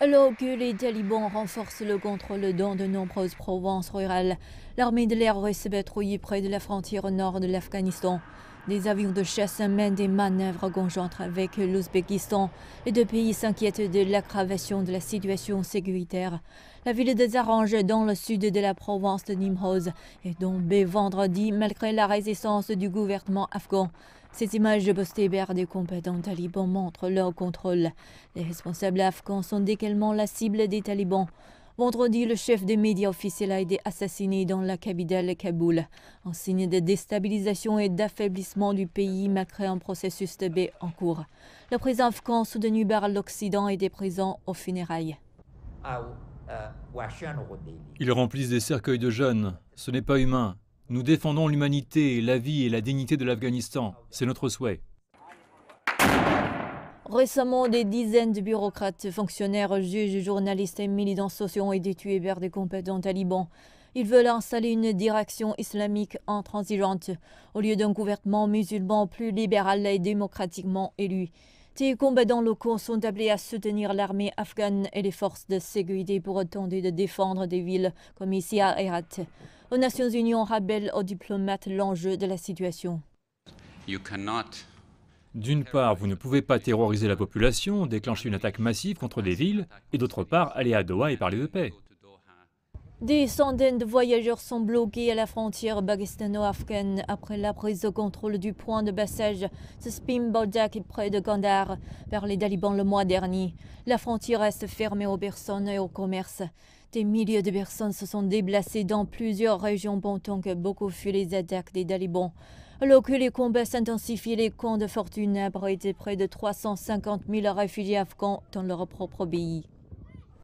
Alors que les talibans renforcent le contrôle dans de nombreuses provinces rurales, l'armée de l'air recevait patrouillée près de la frontière nord de l'Afghanistan. Des avions de chasse mènent des manœuvres conjointes avec l'Ouzbékistan. Les deux pays s'inquiètent de l'aggravation de la situation sécuritaire. La ville de Zarange, dans le sud de la province de Nimroz, est tombée vendredi malgré la résistance du gouvernement afghan. Ces images postées par des combattants talibans montrent leur contrôle. Les responsables afghans sont également la cible des talibans. Vendredi, le chef des médias officiels a été assassiné dans la capitale Kaboul. En signe de déstabilisation et d'affaiblissement du pays malgré un processus de paix en cours. Le président afghan soutenu par l'Occident était présent aux funérailles. Ils remplissent des cercueils de jeunes. Ce n'est pas humain. Nous défendons l'humanité, la vie et la dignité de l'Afghanistan. C'est notre souhait. Récemment, des dizaines de bureaucrates, fonctionnaires, juges, journalistes et militants sociaux ont été tués par des combattants talibans. Ils veulent installer une direction islamique intransigeante, au lieu d'un gouvernement musulman plus libéral et démocratiquement élu. Ces combattants locaux sont appelés à soutenir l'armée afghane et les forces de sécurité pour tenter de défendre des villes comme ici à Herat. Les Nations Unies, rappellent rappelle aux diplomates l'enjeu de la situation. D'une part, vous ne pouvez pas terroriser la population, déclencher une attaque massive contre des villes, et d'autre part, aller à Doha et parler de paix. Des centaines de voyageurs sont bloqués à la frontière pakistano-afghane après la prise de contrôle du point de passage de bodjak près de Kandahar par les talibans le mois dernier. La frontière reste fermée aux personnes et au commerce. Des milliers de personnes se sont déplacées dans plusieurs régions pendant que beaucoup fuient les attaques des talibans. Alors que les combats s'intensifient, les camps de fortune abritent près de 350 000 réfugiés afghans dans leur propre pays.